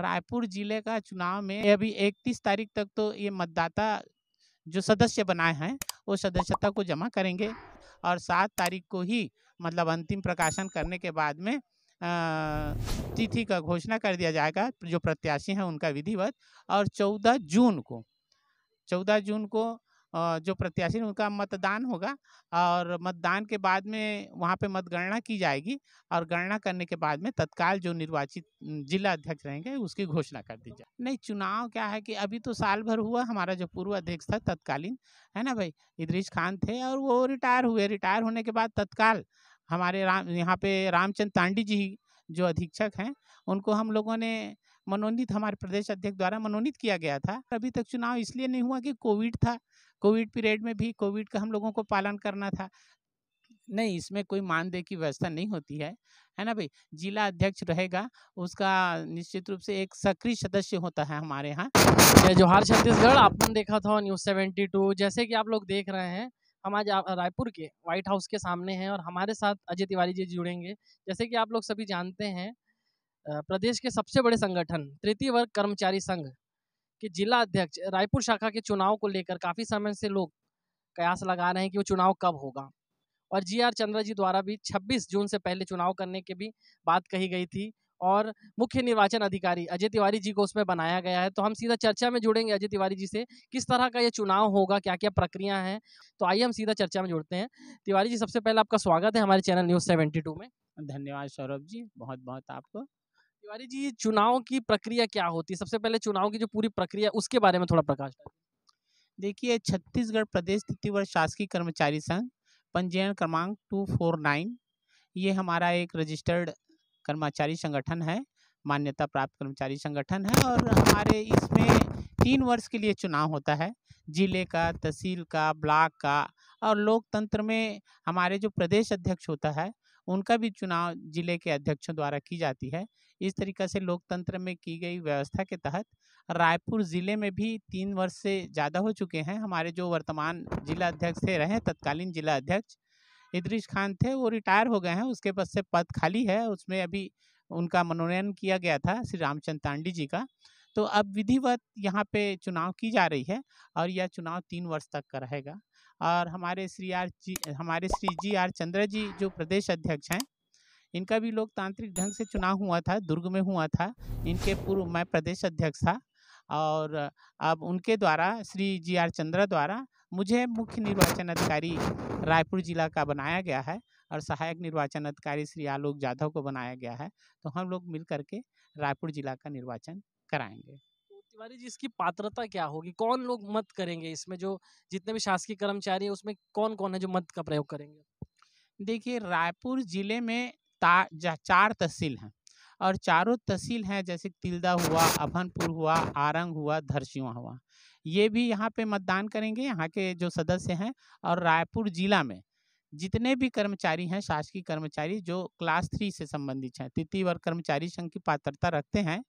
रायपुर जिले का चुनाव में अभी इकतीस तारीख तक तो ये मतदाता जो सदस्य बनाए हैं वो सदस्यता को जमा करेंगे और सात तारीख को ही मतलब अंतिम प्रकाशन करने के बाद में तिथि का घोषणा कर दिया जाएगा जो प्रत्याशी हैं उनका विधिवत और चौदह जून को चौदह जून को जो प्रत्याशी उनका मतदान होगा और मतदान के बाद में वहाँ पे मतगणना की जाएगी और गणना करने के बाद में तत्काल जो निर्वाचित जिला अध्यक्ष रहेंगे उसकी घोषणा कर दी जाए नहीं चुनाव क्या है कि अभी तो साल भर हुआ हमारा जो पूर्व अध्यक्ष था तत्कालीन है ना भाई इदरीश खान थे और वो रिटायर हुए रिटायर होने के बाद तत्काल हमारे राम यहाँ पे रामचंद तांडी जी जो अधीक्षक हैं उनको हम लोगों ने मनोनीत हमारे प्रदेश अध्यक्ष द्वारा मनोनीत किया गया था अभी तक चुनाव इसलिए नहीं हुआ कि कोविड था कोविड पीरियड में भी कोविड का हम लोगों को पालन करना था नहीं इसमें कोई मानदेय की व्यवस्था नहीं होती है है ना भाई जिला अध्यक्ष रहेगा उसका निश्चित रूप से एक सक्रिय सदस्य होता है हमारे यहाँ जय जोहार छत्तीसगढ़ आपने देखा था न्यूज सेवेंटी टू जैसे कि आप लोग देख रहे हैं हम आज रायपुर के व्हाइट हाउस के सामने हैं और हमारे साथ अजय तिवारी जी जुड़ेंगे जैसे कि आप लोग सभी जानते हैं प्रदेश के सबसे बड़े संगठन तृतीय वर्ग कर्मचारी संघ के जिला अध्यक्ष रायपुर शाखा के चुनाव को लेकर काफ़ी समय से लोग कयास लगा रहे हैं कि वो चुनाव कब होगा और जी आर चंद्रा जी द्वारा भी 26 जून से पहले चुनाव करने की भी बात कही गई थी और मुख्य निर्वाचन अधिकारी अजय तिवारी जी को उसमें बनाया गया है तो हम सीधा चर्चा में जुड़ेंगे अजय तिवारी जी से किस तरह का ये चुनाव होगा क्या क्या प्रक्रिया है तो आइए हम सीधा चर्चा में जुड़ते हैं तिवारी जी सबसे पहले आपका स्वागत है हमारे चैनल न्यूज़ सेवेंटी में धन्यवाद सौरभ जी बहुत बहुत आपको तिवारी जी चुनाव की प्रक्रिया क्या होती है सबसे पहले चुनाव की जो पूरी प्रक्रिया उसके बारे में थोड़ा प्रकाश देखिए छत्तीसगढ़ प्रदेश तिथि व शासकीय कर्मचारी संघ पंजीयन क्रमांक टू फोर नाइन ये हमारा एक रजिस्टर्ड कर्मचारी संगठन है मान्यता प्राप्त कर्मचारी संगठन है और हमारे इसमें तीन वर्ष के लिए चुनाव होता है जिले का तहसील का ब्लॉक का और लोकतंत्र में हमारे जो प्रदेश अध्यक्ष होता है उनका भी चुनाव जिले के अध्यक्षों द्वारा की जाती है इस तरीका से लोकतंत्र में की गई व्यवस्था के तहत रायपुर ज़िले में भी तीन वर्ष से ज़्यादा हो चुके हैं हमारे जो वर्तमान जिला अध्यक्ष थे रहे तत्कालीन जिला अध्यक्ष इद्रिश खान थे वो रिटायर हो गए हैं उसके पद से पद खाली है उसमें अभी उनका मनोनयन किया गया था श्री रामचंद तांडी जी का तो अब विधिवत यहाँ पे चुनाव की जा रही है और यह चुनाव तीन वर्ष तक का रहेगा और हमारे श्री आर जी हमारे श्री जी आर चंद्र जी जो प्रदेश अध्यक्ष हैं इनका भी लोकतांत्रिक ढंग से चुनाव हुआ था दुर्ग में हुआ था इनके पूर्व मैं प्रदेश अध्यक्ष था और अब उनके द्वारा श्री जी आर चंद्रा द्वारा मुझे मुख्य निर्वाचन अधिकारी रायपुर जिला का बनाया गया है और सहायक निर्वाचन अधिकारी श्री आलोक जाधव को बनाया गया है तो हम लोग मिल करके रायपुर जिला का निर्वाचन कराएंगे तिवारी जी इसकी पात्रता क्या होगी कौन लोग मत करेंगे इसमें जो जितने भी शासकीय कर्मचारी है उसमें कौन कौन है जो मत का प्रयोग करेंगे देखिए रायपुर जिले में चार तहसील हैं और चारों तहसील हैं जैसे तिलदा हुआ अभनपुर हुआ आरंग हुआ धरसिवा हुआ ये भी यहाँ पे मतदान करेंगे यहाँ के जो सदस्य हैं और रायपुर जिला में जितने भी कर्मचारी हैं शासकीय कर्मचारी जो क्लास थ्री से संबंधित हैं तृतीय वर्ग कर्मचारी संघ की पात्रता रखते हैं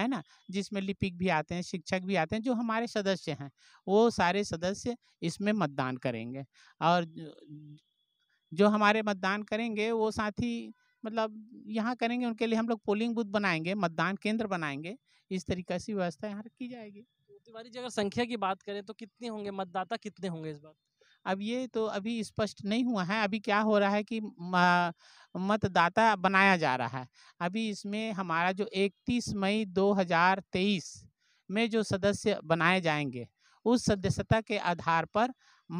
है ना जिसमें लिपिक भी आते हैं शिक्षक भी आते हैं जो हमारे सदस्य हैं वो सारे सदस्य इसमें मतदान करेंगे और जो हमारे मतदान करेंगे वो साथी मतलब यहाँ करेंगे उनके लिए हम लोग पोलिंग बूथ बनाएंगे मतदान केंद्र बनाएंगे इस तरीके से व्यवस्था यहाँ रखी जाएगी तो तिवारी जी अगर संख्या की बात करें तो कितने होंगे मतदाता कितने होंगे इस बार अब ये तो अभी स्पष्ट नहीं हुआ है अभी क्या हो रहा है कि मतदाता बनाया जा रहा है अभी इसमें हमारा जो 31 मई 2023 में जो सदस्य बनाए जाएंगे उस सदस्यता के आधार पर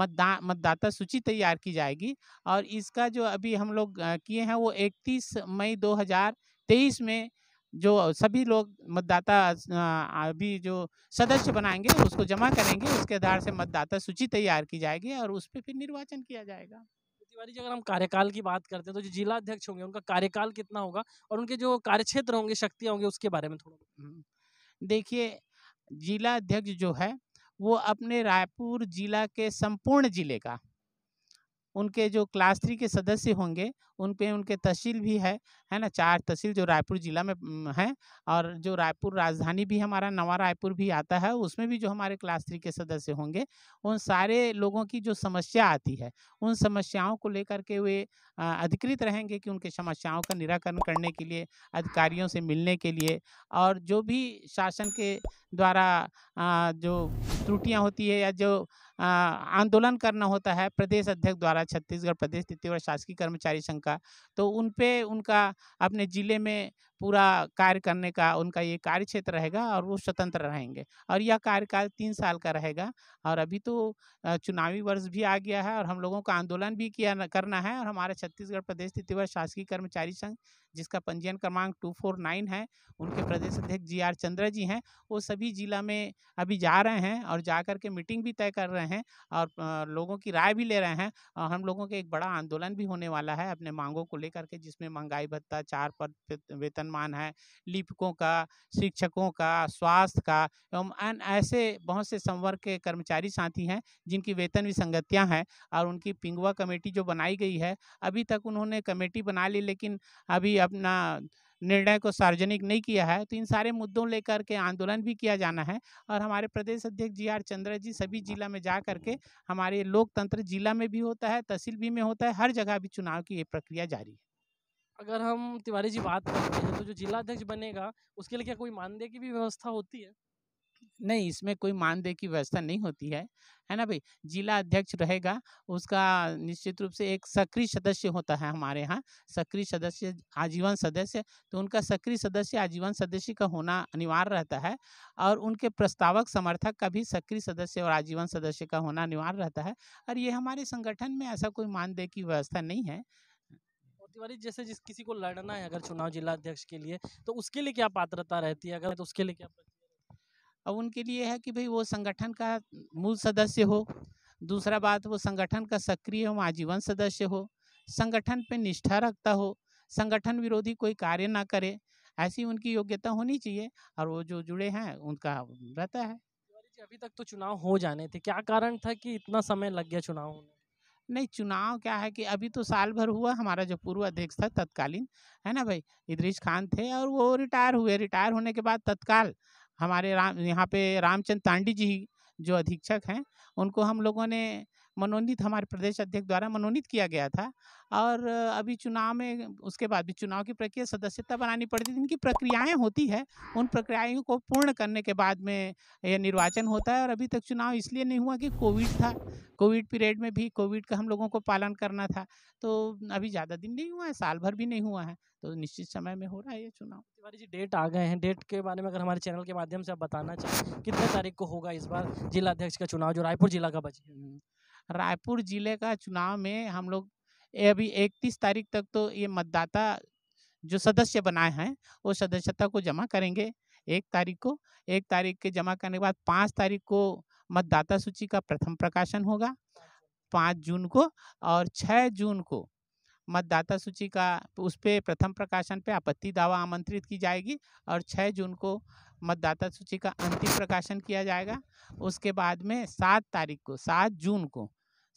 मतदा मतदाता सूची तैयार की जाएगी और इसका जो अभी हम लोग किए हैं वो 31 मई 2023 में जो सभी लोग मतदाता अभी जो सदस्य बनाएंगे उसको जमा करेंगे उसके आधार से मतदाता सूची तैयार की जाएगी और उस पर फिर निर्वाचन किया जाएगा तिवारी तो जी अगर हम कार्यकाल की बात करते हैं तो जो जिला अध्यक्ष होंगे उनका कार्यकाल कितना होगा और उनके जो कार्यक्षेत्र होंगे शक्तियाँ होंगी उसके बारे में थोड़ा देखिए जिला अध्यक्ष जो है वो अपने रायपुर जिला के संपूर्ण जिले का उनके जो क्लास थ्री के सदस्य होंगे उन पे उनके तहसील भी है है ना चार तहसील जो रायपुर ज़िला में है और जो रायपुर राजधानी भी हमारा नवा रायपुर भी आता है उसमें भी जो हमारे क्लास थ्री के सदस्य होंगे उन सारे लोगों की जो समस्या आती है उन समस्याओं को लेकर के वे अधिकृत रहेंगे कि उनके समस्याओं का निराकरण करने के लिए अधिकारियों से मिलने के लिए और जो भी शासन के द्वारा जो त्रुटियाँ होती है या जो आंदोलन करना होता है प्रदेश अध्यक्ष द्वारा छत्तीसगढ़ प्रदेश तृतीय शासकीय कर्मचारी संघ का तो उन उनका अपने ज़िले में पूरा कार्य करने का उनका ये कार्य क्षेत्र रहेगा और वो स्वतंत्र रहेंगे और यह कार्यकाल तीन साल का रहेगा और अभी तो चुनावी वर्ष भी आ गया है और हम लोगों का आंदोलन भी किया करना है और हमारा छत्तीसगढ़ प्रदेश तिथिवर शासकीय कर्मचारी संघ जिसका पंजीयन क्रमांक टू फोर नाइन है उनके प्रदेश अध्यक्ष जी आर चंद्रा जी हैं वो सभी जिला में अभी जा रहे हैं और जा कर के मीटिंग भी तय कर रहे हैं और लोगों की राय भी ले रहे हैं और हम लोगों के एक बड़ा आंदोलन भी होने वाला है अपने मांगों को लेकर के जिसमें महंगाई भत्ता चार पद वेतन सम्मान है लिपिकों का शिक्षकों का स्वास्थ्य का एवं अन्य ऐसे बहुत से संवर्ग के कर्मचारी साथी हैं जिनकी वेतन विसंगतियाँ हैं और उनकी पिंगवा कमेटी जो बनाई गई है अभी तक उन्होंने कमेटी बना ली लेकिन अभी अपना निर्णय को सार्वजनिक नहीं किया है तो इन सारे मुद्दों लेकर के आंदोलन भी किया जाना है और हमारे प्रदेश अध्यक्ष जी आर चंद्र जी सभी जिला में जा करके हमारे लोकतंत्र जिला में भी होता है तहसील भी में होता है हर जगह भी चुनाव की ये प्रक्रिया जारी है अगर हम तिवारी जी बात करते हैं तो जो जिला अध्यक्ष बनेगा उसके लिए क्या कोई मानदेय की भी व्यवस्था होती है नहीं इसमें कोई मानदेय की व्यवस्था नहीं होती है है ना भाई जिला अध्यक्ष रहेगा उसका निश्चित रूप से एक सक्रिय सदस्य होता है हमारे यहाँ सक्रिय सदस्य आजीवन सदस्य तो उनका सक्रिय सदस्य आजीवन सदस्य का होना अनिवार्य रहता है और उनके प्रस्तावक समर्थक का भी सक्रिय सदस्य और आजीवन सदस्य का होना अनिवार्य रहता है और ये हमारे संगठन में ऐसा कोई मानदेय की व्यवस्था नहीं है तिवारी जैसे जिस किसी को लड़ना है अगर चुनाव जिला अध्यक्ष के लिए तो उसके लिए क्या पात्रता रहती है अगर तो उसके लिए क्या अब उनके लिए है कि भाई वो संगठन का मूल सदस्य हो दूसरा बात वो संगठन का सक्रिय एवं आजीवन सदस्य हो संगठन पे निष्ठा रखता हो संगठन विरोधी कोई कार्य ना करे ऐसी उनकी योग्यता होनी चाहिए और वो जो जुड़े हैं उनका रहता है अभी तक तो चुनाव हो जाने थे क्या कारण था कि इतना समय लग गया चुनाव होने नहीं चुनाव क्या है कि अभी तो साल भर हुआ हमारा जो पूर्व अध्यक्ष था तत्कालीन है ना भाई इदरीश खान थे और वो रिटायर हुए रिटायर होने के बाद तत्काल हमारे राम यहाँ पे रामचंद तांडी जी जो अधीक्षक हैं उनको हम लोगों ने मनोनीत हमारे प्रदेश अध्यक्ष द्वारा मनोनीत किया गया था और अभी चुनाव में उसके बाद भी चुनाव की प्रक्रिया सदस्यता बनानी पड़ती थी इनकी प्रक्रियाएं होती है उन प्रक्रियाओं को पूर्ण करने के बाद में यह निर्वाचन होता है और अभी तक चुनाव इसलिए नहीं हुआ कि कोविड था कोविड पीरियड में भी कोविड का हम लोगों को पालन करना था तो अभी ज़्यादा दिन नहीं हुआ है साल भर भी नहीं हुआ है तो निश्चित समय में हो रहा है ये चुनाव तिवारी जी डेट आ गए हैं डेट के बारे में अगर हमारे चैनल के माध्यम से आप बताना चाहें कितने तारीख को होगा इस बार जिला अध्यक्ष का चुनाव जो रायपुर जिला का बच रायपुर ज़िले का चुनाव में हम लोग अभी इकतीस तारीख तक तो ये मतदाता जो सदस्य बनाए हैं वो सदस्यता को जमा करेंगे एक तारीख को एक तारीख के जमा करने के बाद पाँच तारीख को मतदाता सूची का प्रथम प्रकाशन होगा पाँच जून को और छः जून को मतदाता सूची का उस पर प्रथम प्रकाशन पे आपत्ति दावा आमंत्रित की जाएगी और छः जून को मतदाता सूची का अंतिम प्रकाशन किया जाएगा उसके बाद में सात तारीख को सात जून को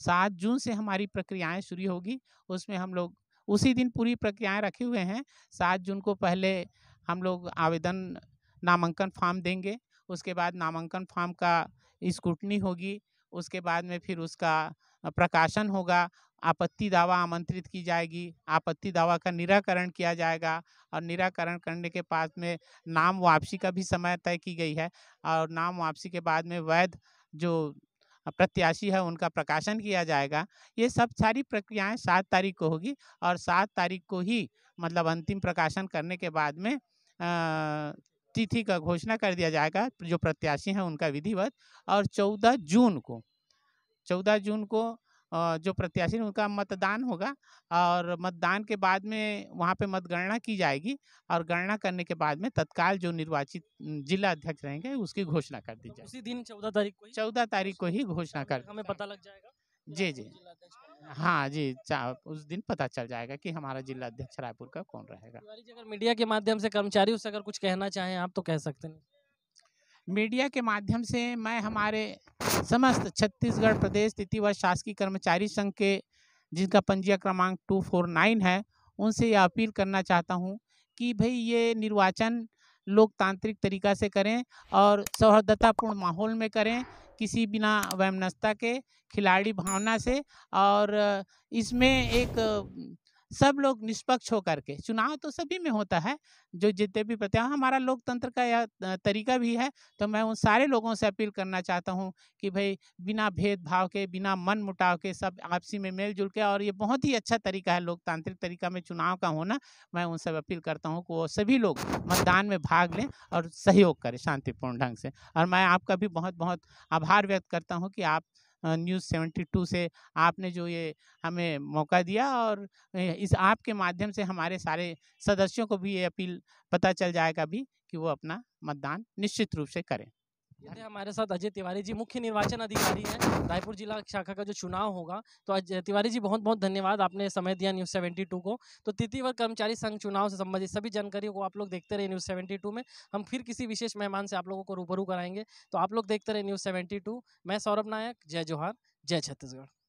सात जून से हमारी प्रक्रियाएं शुरू होगी उसमें हम लोग उसी दिन पूरी प्रक्रियाएं रखे हुए हैं सात जून को पहले हम लोग आवेदन नामांकन फॉर्म देंगे उसके बाद नामांकन फॉर्म का स्क्रूटनी होगी उसके बाद में फिर उसका प्रकाशन होगा आपत्ति दावा आमंत्रित की जाएगी आपत्ति दावा का निराकरण किया जाएगा और निराकरण करने के बाद में नाम वापसी का भी समय तय की गई है और नाम वापसी के बाद में वैध जो प्रत्याशी है उनका प्रकाशन किया जाएगा ये सब सारी प्रक्रियाएं सात तारीख को होगी और सात तारीख को ही मतलब अंतिम प्रकाशन करने के बाद में तिथि का घोषणा कर दिया जाएगा जो प्रत्याशी हैं उनका विधिवत और चौदह जून को चौदह जून को जो प्रत्याशी उनका मतदान होगा और मतदान के बाद में वहाँ पे मतगणना की जाएगी और गणना करने के बाद में तत्काल जो निर्वाचित जिला अध्यक्ष रहेंगे उसकी घोषणा कर दी तो जाएगी उसी दिन चौदह तारीख को ही चौदह तारीख को ही घोषणा कर हमें पता लग जाएगा जी जी हाँ जी उस दिन पता चल जाएगा कि हमारा जिला अध्यक्ष रायपुर का कौन रहेगा मीडिया के माध्यम से कर्मचारी उससे अगर कुछ कहना चाहें आप तो कह सकते हैं मीडिया के माध्यम से मैं हमारे समस्त छत्तीसगढ़ प्रदेश स्थिति व शासकीय कर्मचारी संघ के जिनका पंजीय क्रमांक टू फोर नाइन है उनसे यह अपील करना चाहता हूँ कि भाई ये निर्वाचन लोकतांत्रिक तरीका से करें और सौहार्दतापूर्ण माहौल में करें किसी बिना वैमनस्ता के खिलाड़ी भावना से और इसमें एक सब लोग निष्पक्ष होकर के चुनाव तो सभी में होता है जो जितने भी प्रत्या हमारा लोकतंत्र का यह तरीका भी है तो मैं उन सारे लोगों से अपील करना चाहता हूँ कि भाई बिना भेदभाव के बिना मन मुटाव के सब आपसी में मेल जुल के और ये बहुत ही अच्छा तरीका है लोकतांत्रिक तरीका में चुनाव का होना मैं उन सब अपील करता हूँ कि वो सभी लोग मतदान में भाग लें और सहयोग करें शांतिपूर्ण ढंग से और मैं आपका भी बहुत बहुत आभार व्यक्त करता हूँ कि आप न्यूज़ सेवेंटी टू से आपने जो ये हमें मौका दिया और इस ऐप के माध्यम से हमारे सारे सदस्यों को भी ये अपील पता चल जाएगा भी कि वो अपना मतदान निश्चित रूप से करें यानी हमारे साथ अजय तिवारी जी मुख्य निर्वाचन अधिकारी हैं रायपुर जिला शाखा का जो चुनाव होगा तो अजय तिवारी जी बहुत बहुत धन्यवाद आपने समय दिया न्यूज़ सेवेंटी टू को तो तिथि व कर्मचारी संघ चुनाव से संबंधित सभी जानकारियों को आप लोग देखते रहे न्यूज़ सेवेंटी टू में हम फिर किसी विशेष मेहमान से आप लोगों को रूबरू कराएंगे तो आप लोग देखते रहे न्यूज़ सेवेंटी टू मैं सौरभ नायक जय जोहार जय छत्तीसगढ़